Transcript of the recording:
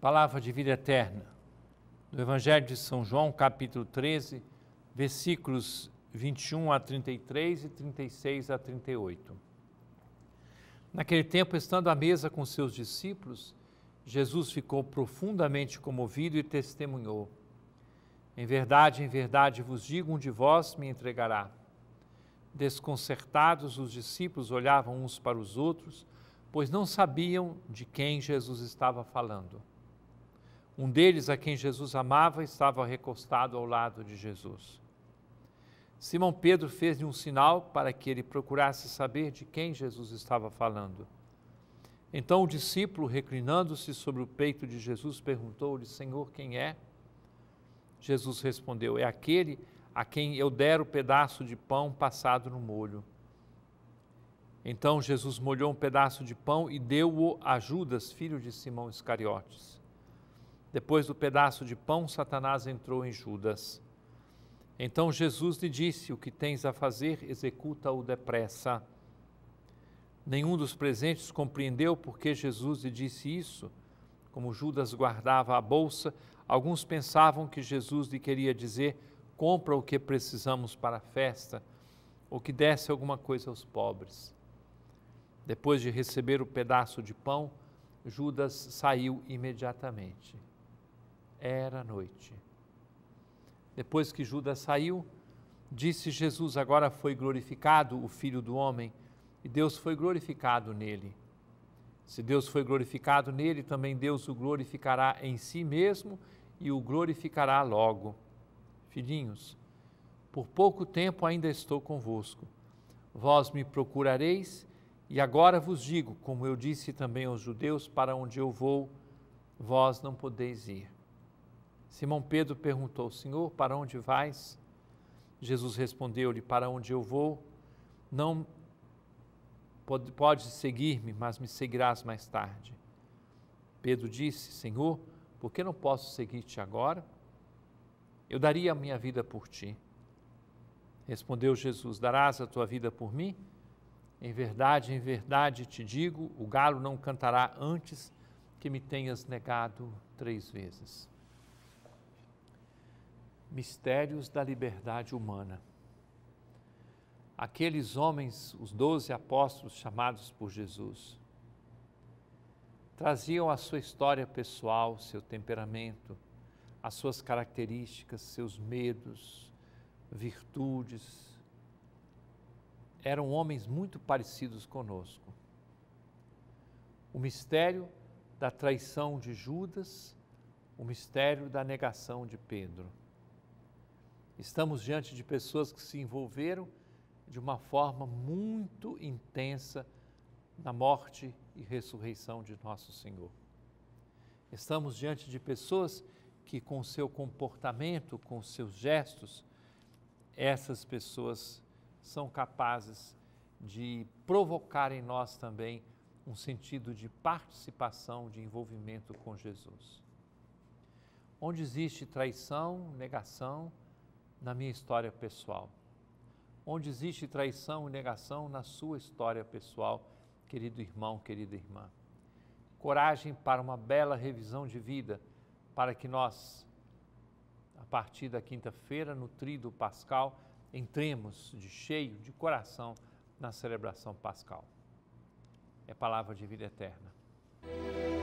Palavra de vida eterna. Do Evangelho de São João, capítulo 13, versículos 21 a 33 e 36 a 38. Naquele tempo, estando à mesa com seus discípulos, Jesus ficou profundamente comovido e testemunhou: Em verdade, em verdade vos digo, um de vós me entregará. Desconcertados, os discípulos olhavam uns para os outros, pois não sabiam de quem Jesus estava falando. Um deles, a quem Jesus amava, estava recostado ao lado de Jesus. Simão Pedro fez-lhe um sinal para que ele procurasse saber de quem Jesus estava falando. Então o discípulo, reclinando-se sobre o peito de Jesus, perguntou-lhe: Senhor, quem é? Jesus respondeu: É aquele a quem eu der o pedaço de pão passado no molho. Então Jesus molhou um pedaço de pão e deu-o a Judas, filho de Simão Iscariotes. Depois do pedaço de pão, Satanás entrou em Judas. Então Jesus lhe disse: O que tens a fazer, executa-o depressa. Nenhum dos presentes compreendeu por que Jesus lhe disse isso. Como Judas guardava a bolsa, alguns pensavam que Jesus lhe queria dizer: compra o que precisamos para a festa, ou que desse alguma coisa aos pobres. Depois de receber o pedaço de pão, Judas saiu imediatamente era noite. Depois que Judas saiu, disse Jesus: Agora foi glorificado o Filho do Homem, e Deus foi glorificado nele. Se Deus foi glorificado nele, também Deus o glorificará em si mesmo e o glorificará logo. Filhinhos, por pouco tempo ainda estou convosco. Vós me procurareis, e agora vos digo, como eu disse também aos judeus, para onde eu vou, vós não podeis ir. Simão Pedro perguntou: Senhor, para onde vais? Jesus respondeu-lhe: Para onde eu vou? Não pode, pode seguir-me, mas me seguirás mais tarde. Pedro disse: Senhor, por que não posso seguir-te agora? Eu daria a minha vida por ti. Respondeu Jesus: Darás a tua vida por mim? Em verdade, em verdade te digo: o galo não cantará antes que me tenhas negado três vezes. Mistérios da liberdade humana. Aqueles homens, os doze apóstolos chamados por Jesus, traziam a sua história pessoal, seu temperamento, as suas características, seus medos, virtudes. Eram homens muito parecidos conosco. O mistério da traição de Judas, o mistério da negação de Pedro. Estamos diante de pessoas que se envolveram de uma forma muito intensa na morte e ressurreição de nosso Senhor. Estamos diante de pessoas que, com seu comportamento, com seus gestos, essas pessoas são capazes de provocar em nós também um sentido de participação, de envolvimento com Jesus. Onde existe traição, negação, na minha história pessoal? Onde existe traição e negação na sua história pessoal, querido irmão, querida irmã? Coragem para uma bela revisão de vida, para que nós, a partir da quinta-feira, no Tríduo Pascal, entremos de cheio, de coração, na celebração pascal. É palavra de vida eterna.